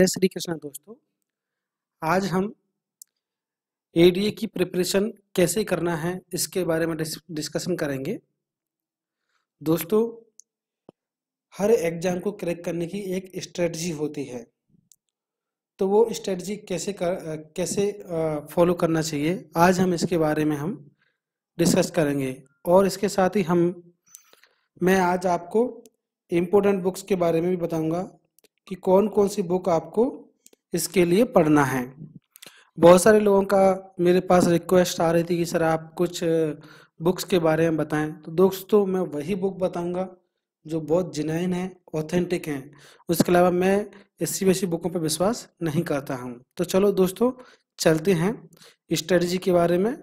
जय श्री कृष्णा दोस्तों आज हम एडीए की प्रिपरेशन कैसे करना है इसके बारे में डिस्कशन करेंगे दोस्तों हर एग्जाम को क्रैक करने की एक स्ट्रेटजी होती है तो वो स्ट्रेटजी कैसे कर कैसे फॉलो करना चाहिए आज हम इसके बारे में हम डिस्कस करेंगे और इसके साथ ही हम मैं आज आपको इम्पोर्टेंट बुक्स के बारे में भी बताऊंगा कि कौन कौन सी बुक आपको इसके लिए पढ़ना है बहुत सारे लोगों का मेरे पास रिक्वेस्ट आ रही थी कि सर आप कुछ बुक्स के बारे में बताएं तो दोस्तों मैं वही बुक बताऊंगा जो बहुत जिनाइन है ऑथेंटिक हैं उसके अलावा मैं ऐसी वैसी बुकों पर विश्वास नहीं करता हूँ तो चलो दोस्तों चलते हैं स्ट्रेटजी के बारे में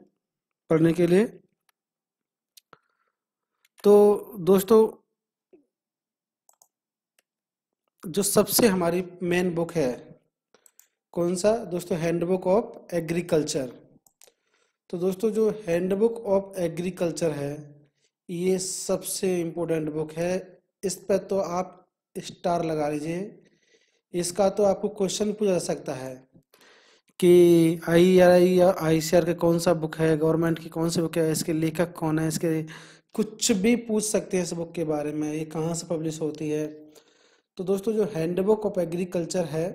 पढ़ने के लिए तो दोस्तों जो सबसे हमारी मेन बुक है कौन सा दोस्तों हैंडबुक ऑफ एग्रीकल्चर तो दोस्तों जो हैंडबुक ऑफ एग्रीकल्चर है ये सबसे इम्पोर्टेंट बुक है इस पर तो आप स्टार लगा लीजिए इसका तो आपको क्वेश्चन पूछा जा सकता है कि आई आर आई या आई सी आर का कौन सा बुक है गवर्नमेंट की कौन सी बुक है इसके लेखक कौन है इसके कुछ भी पूछ सकते हैं इस बुक के बारे में ये कहाँ से पब्लिश होती है तो दोस्तों जो हैंडबुक ऑफ एग्रीकल्चर है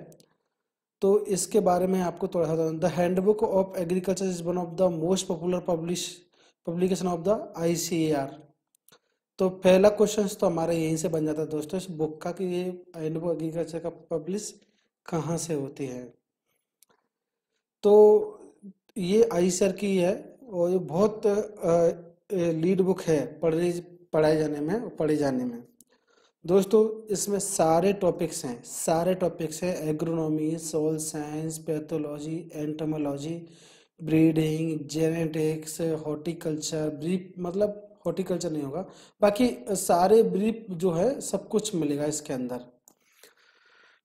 तो इसके बारे में आपको थोड़ा सा the handbook of agriculture is one of the most popular publish publication of the I तो पहला क्वेश्चन तो हमारा यहीं से बन जाता है दोस्तों इस बुक का कि ये हैंडबुक एग्रीकल्चर का पब्लिश कहाँ से होती है तो ये आई की है और ये बहुत लीड बुक है पढ़ी पढ़ाए जाने में पढ़े जाने में दोस्तों इसमें सारे टॉपिक्स हैं सारे टॉपिक्स हैं agronomy soil science pathology entomology breeding genetics horticulture ब्रीप मतलब हॉर्टिकल्चर नहीं होगा बाकी सारे ब्रीप जो है सब कुछ मिलेगा इसके अंदर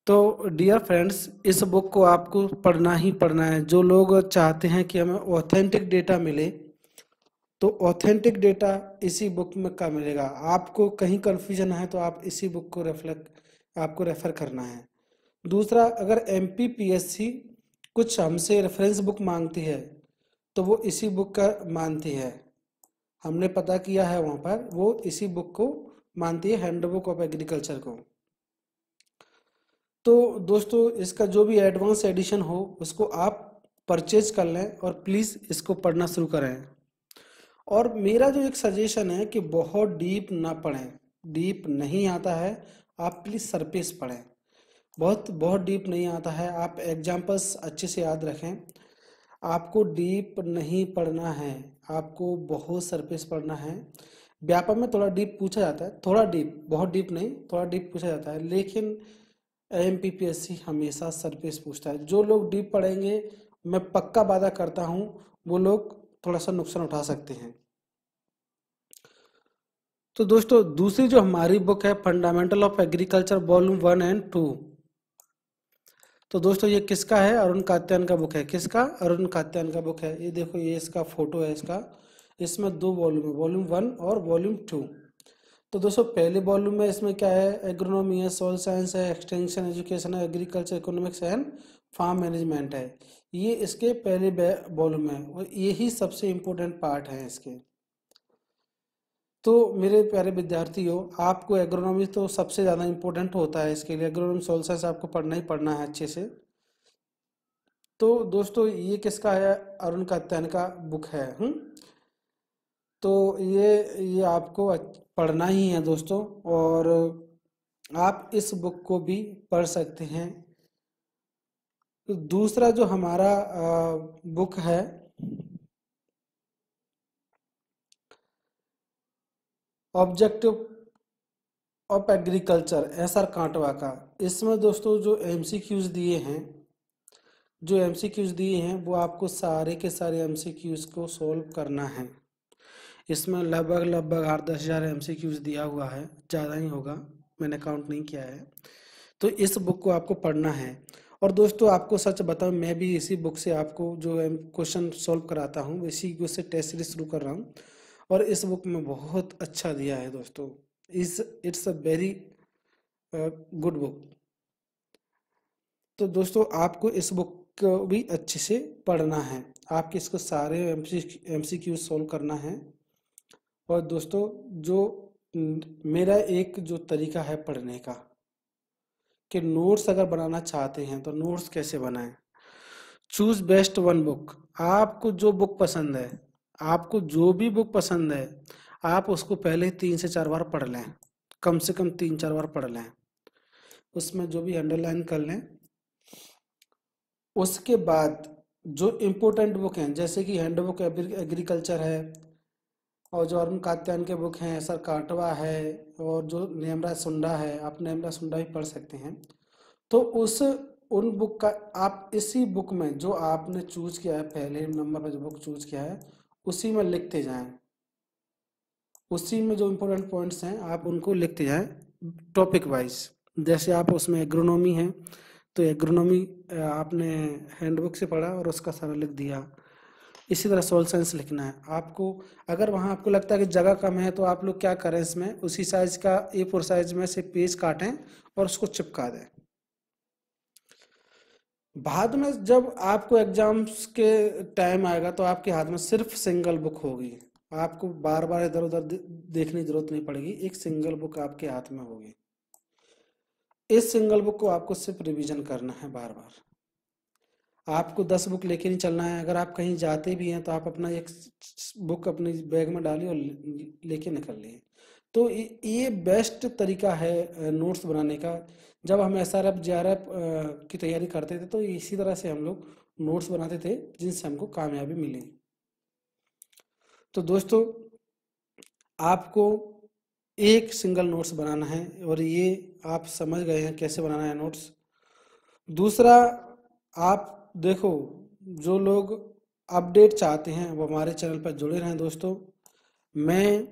तो डियर फ्रेंड्स इस बुक को आपको पढ़ना ही पढ़ना है जो लोग चाहते हैं कि हमें ऑथेंटिक डेटा मिले तो ऑथेंटिक डेटा इसी बुक में का मिलेगा आपको कहीं कन्फ्यूजन है तो आप इसी बुक को रेफ्लेक्ट आपको रेफ़र करना है दूसरा अगर एम कुछ हमसे रेफरेंस बुक मांगती है तो वो इसी बुक का मानती है हमने पता किया है वहाँ पर वो इसी बुक को मानती है हैंड बुक ऑफ एग्रीकल्चर को तो दोस्तों इसका जो भी एडवांस एडिशन हो उसको आप परचेज कर लें और प्लीज़ इसको पढ़ना शुरू करें और मेरा जो एक सजेशन है कि बहुत डीप ना पढ़ें डीप नहीं आता है आप प्लीज़ सरफेस पढ़ें बहुत बहुत डीप नहीं आता है आप एग्जाम्पल्स अच्छे से याद रखें आपको डीप नहीं पढ़ना है आपको बहुत सरफेस पढ़ना है व्यापक में थोड़ा डीप पूछा जाता है थोड़ा डीप बहुत डीप नहीं थोड़ा डीप पूछा जाता है लेकिन एम हमेशा सरफेस पूछता है जो लोग डीप पढ़ेंगे मैं पक्का वादा करता हूँ वो लोग थोड़ा सा नुकसान उठा सकते हैं तो दोस्तों दूसरी जो हमारी बुक है fundamental of agriculture volume one and two तो दोस्तों ये किसका है अरुण कात्यान का बुक है किसका अरुण कात्यान का बुक है ये देखो ये इसका फोटो है इसका इसमें दो वॉल्यूम है वॉल्यूम वन और वॉल्यूम टू तो दोस्तों पहले वॉल्यूम में इसमें क्या है एग्रोनॉमी है सोल साइंस है एक्सटेंशन एजुकेशन है agriculture economics and farm management है ये इसके पहले वॉल्यूम है और यही सबसे इम्पोर्टेंट पार्ट है इसके तो मेरे प्यारे विद्यार्थियों आपको एग्रोनॉमी तो सबसे ज़्यादा इम्पोर्टेंट होता है इसके लिए एग्रोनॉमी सोल्सर्स आपको पढ़ना ही पढ़ना है अच्छे से तो दोस्तों ये किसका है अरुण कत्यन का बुक है हुँ? तो ये ये आपको पढ़ना ही है दोस्तों और आप इस बुक को भी पढ़ सकते हैं तो दूसरा जो हमारा बुक है objective of agriculture S R Kantwa का इसमें दोस्तों जो एम सी क्यूज दिए हैं जो एम सी क्यूज दिए हैं वो आपको सारे के सारे एम सी क्यूज को सोल्व करना है इसमें लगभग लगभग आठ दस हज़ार एम सी क्यूज दिया हुआ है ज़्यादा ही होगा मैंने काउंट नहीं किया है तो इस बुक को आपको पढ़ना है और दोस्तों आपको सच बताऊं मैं भी इसी बुक से आपको जो क्वेश्चन सॉल्व कराता हूँ इसी बुक से टेस्ट सीरीज शुरू कर रहा हूँ और इस बुक में बहुत अच्छा दिया है दोस्तों इस it's a very good book तो दोस्तों आपको इस बुक को भी अच्छे से पढ़ना है आपके इसको सारे एम सी क्यू सॉल्व करना है और दोस्तों जो मेरा एक जो तरीका है पढ़ने का कि नोट्स अगर बनाना चाहते हैं तो नोट्स कैसे बनाएं चूज बेस्ट वन बुक आपको जो बुक पसंद है आपको जो भी बुक पसंद है आप उसको पहले तीन से चार बार पढ़ लें कम से कम तीन चार बार पढ़ लें उसमें जो भी अंडरलाइन कर लें उसके बाद जो इम्पोर्टेंट बुक हैं जैसे कि हैंडबुक एग्रीकल्चर है और जो अरुण कात्यान के बुक हैं सर काटवा है और जो नेमरा सुंडा है आप नेमरा सुंडा भी पढ़ सकते हैं तो उस उन बुक का आप इसी बुक में जो आपने चूज किया है पहले नंबर पर जो बुक चूज किया है उसी में लिखते जाएं उसी में जो इम्पोर्टेंट पॉइंट्स हैं आप उनको लिखते जाएं टॉपिक वाइज जैसे आप उसमें एग्रोनॉमी है तो एग्रोनॉमी आपने हैंडबुक से पढ़ा और उसका सारा लिख दिया इसी तरह सोल साइंस लिखना है आपको अगर वहाँ आपको लगता है कि जगह कम है तो आप लोग क्या करें इसमें उसी साइज का ए फोर साइज में से पेज काटें और उसको चिपका दें बाद में जब आपको एग्जाम्स के टाइम आएगा तो आपके हाथ में सिर्फ सिंगल बुक होगी आपको बार बार इधर उधर देखने की जरूरत नहीं पड़ेगी एक सिंगल बुक आपके हाथ में होगी इस सिंगल बुक को आपको सिर्फ रिवीजन करना है बार बार आपको दस बुक लेके नहीं चलना है अगर आप कहीं जाते भी हैं तो आप अपना एक बुक अपने बैग में डालिए और लेके निकल लिए तो ये बेस्ट तरीका है नोट्स बनाने का जब हम S R F J R F की तैयारी करते थे तो इसी तरह से हम लोग नोट्स बनाते थे जिनसे हमको कामयाबी मिली तो दोस्तों आपको एक सिंगल नोट्स बनाना है और ये आप समझ गए हैं कैसे बनाना है नोट्स दूसरा आप देखो जो लोग अपडेट चाहते हैं वो हमारे चैनल पर जुड़े रहें दोस्तों मैं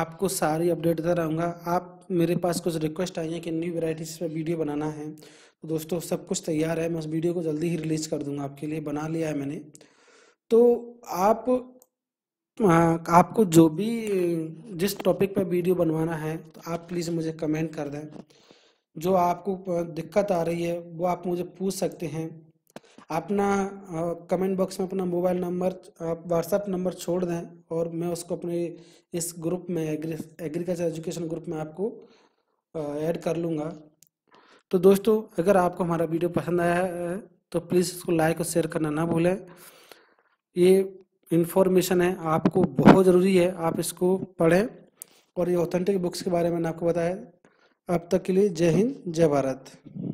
आपको सारी अपडेट देता रहूँगा आप मेरे पास कुछ रिक्वेस्ट आई है कि न्यू वेराइटीज़ पर वीडियो बनाना है तो दोस्तों सब कुछ तैयार है मैं उस वीडियो को जल्दी ही रिलीज़ कर दूँगा आपके लिए बना लिया है मैंने तो आप हाँ, आपको जो भी जिस टॉपिक पर वीडियो बनवाना है तो आप प्लीज़ मुझे कमेंट कर दें जो आपको दिक्कत आ रही है वो आप मुझे पूछ सकते हैं अपना कमेंट बॉक्स में अपना मोबाइल नंबर आप व्हाट्सएप नंबर छोड़ दें और मैं उसको अपने इस ग्रुप में एग्रीकल्चर एजुकेशन ग्रुप में आपको ऐड कर लूँगा तो दोस्तों अगर आपको हमारा वीडियो पसंद आया है तो प्लीज़ इसको लाइक और शेयर करना ना भूलें ये इन्फॉर्मेशन है आपको बहुत ज़रूरी है आप इसको पढ़ें और ये ऑथेंटिक बुक्स के बारे में मैंने आपको बताया अब तक के लिए जय हिंद जय भारत